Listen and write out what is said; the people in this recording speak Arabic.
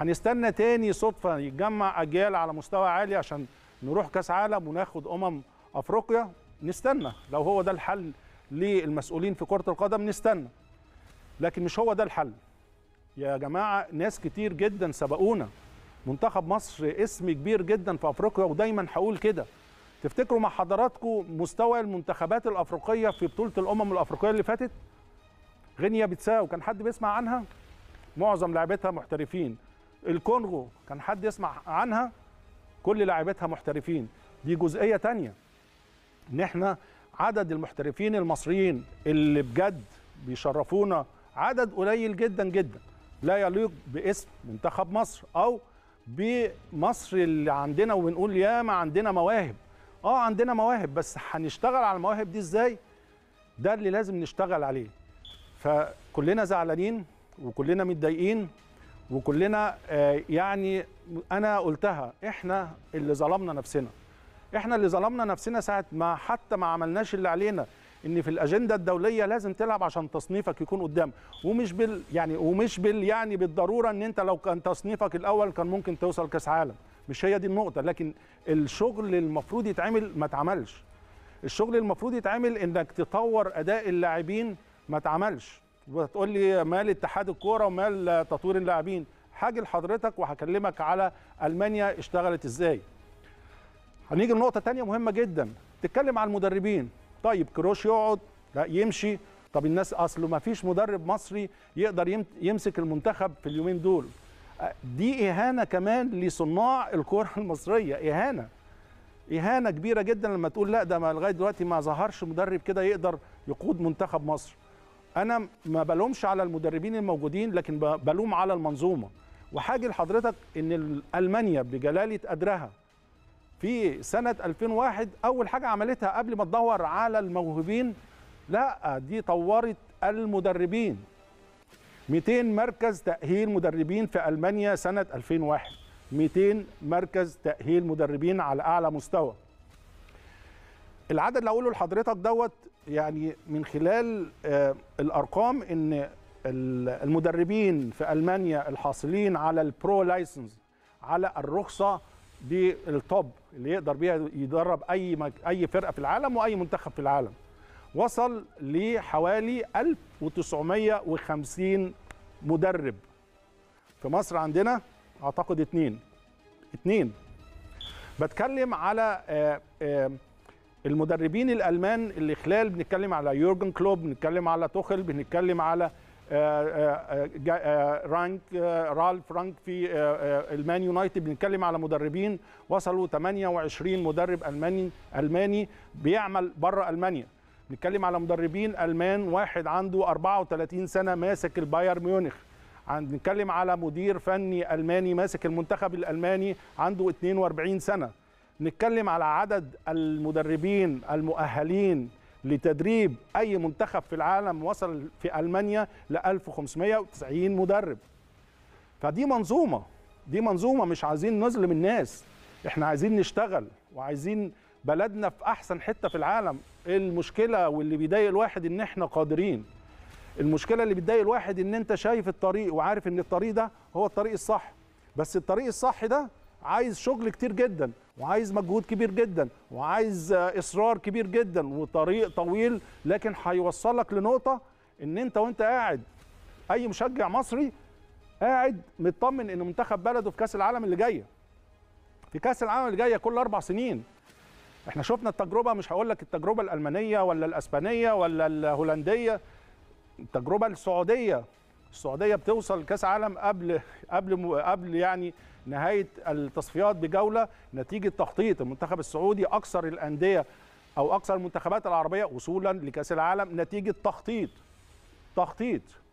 هنستنى تاني صدفه يتجمع اجيال على مستوى عالي عشان نروح كاس عالم وناخد امم افريقيا نستنى لو هو ده الحل للمسؤولين في كره القدم نستنى لكن مش هو ده الحل يا جماعه ناس كتير جدا سبقونا منتخب مصر اسم كبير جدا في افريقيا ودايما هقول كده تفتكروا مع حضراتكم مستوى المنتخبات الافريقيه في بطوله الامم الافريقيه اللي فاتت غينيا بتساو كان حد بيسمع عنها معظم لعبتها محترفين الكونغو كان حد يسمع عنها كل لاعبتها محترفين دي جزئيه تانية ان احنا عدد المحترفين المصريين اللي بجد بيشرفونا عدد قليل جدا جدا لا يليق باسم منتخب مصر او بمصر اللي عندنا وبنقول يا ما عندنا مواهب اه عندنا مواهب بس هنشتغل على المواهب دي ازاي ده اللي لازم نشتغل عليه فكلنا زعلانين وكلنا متضايقين وكلنا آه، يعني انا قلتها احنا اللي ظلمنا نفسنا احنا اللي ظلمنا نفسنا ساعه ما حتى ما عملناش اللي علينا ان في الاجنده الدوليه لازم تلعب عشان تصنيفك يكون قدام ومش بال يعني ومش بال يعني بالضروره ان انت لو كان تصنيفك الاول كان ممكن توصل كاس عالم مش هي دي النقطه لكن الشغل المفروض يتعمل ما اتعملش الشغل المفروض يتعمل انك تطور اداء اللاعبين ما اتعملش وتقول لي مال اتحاد الكوره ومال تطوير اللاعبين هاجي لحضرتك وهكلمك على المانيا اشتغلت ازاي هنيجي لنقطه تانية مهمه جدا تتكلم على المدربين طيب كروش يقعد لا يمشي طب الناس اصله ما فيش مدرب مصري يقدر يمسك المنتخب في اليومين دول دي اهانه كمان لصناع الكره المصريه اهانه اهانه كبيره جدا لما تقول لا ده ما لغايه دلوقتي ما ظهرش مدرب كده يقدر يقود منتخب مصر انا ما بلومش على المدربين الموجودين لكن بلوم على المنظومه وحاجه لحضرتك ان المانيا بجلاله قدرها في سنه 2001 اول حاجه عملتها قبل ما تدور على الموهوبين لا دي طورت المدربين 200 مركز تاهيل مدربين في المانيا سنه 2001 200 مركز تاهيل مدربين على اعلى مستوى العدد اللي هقوله لحضرتك دوت يعني من خلال آه، الارقام ان المدربين في المانيا الحاصلين على البرو لايسنس على الرخصه بالتوب اللي يقدر بيها يدرب اي اي فرقه في العالم واي منتخب في العالم وصل لحوالي 1950 مدرب في مصر عندنا اعتقد اثنين اثنين بتكلم على آآ آه، آآ آه، المدربين الالمان اللي خلال بنتكلم على يورجن كلوب بنتكلم على توخل بنتكلم على آه، آه، آه، رانك رالف رانك في المان يونايتد بنتكلم على مدربين وصلوا 28 مدرب الماني الماني بيعمل بره المانيا بنتكلم على مدربين المان واحد عنده 34 سنه ماسك البايرن ميونخ بنتكلم على مدير فني الماني ماسك المنتخب الالماني عنده 42 سنه نتكلم على عدد المدربين المؤهلين لتدريب أي منتخب في العالم وصل في ألمانيا ل 1590 مدرب فدي منظومة دي منظومة مش عايزين نظلم الناس احنا عايزين نشتغل وعايزين بلدنا في أحسن حتة في العالم المشكلة واللي بيضايق الواحد إن احنا قادرين المشكلة اللي بتضايق الواحد إن أنت شايف الطريق وعارف إن الطريق ده هو الطريق الصح بس الطريق الصح ده عايز شغل كتير جدا وعايز مجهود كبير جدا وعايز اصرار كبير جدا وطريق طويل لكن هيوصلك لنقطه ان انت وانت قاعد اي مشجع مصري قاعد مطمن ان منتخب بلده في كاس العالم اللي جايه في كاس العالم اللي جايه كل اربع سنين احنا شفنا التجربه مش هقول لك التجربه الالمانيه ولا الاسبانيه ولا الهولنديه التجربه السعوديه السعوديه بتوصل كاس عالم قبل قبل قبل يعني نهايه التصفيات بجوله نتيجه تخطيط المنتخب السعودي اكثر الانديه او اكثر المنتخبات العربيه وصولا لكاس العالم نتيجه تخطيط تخطيط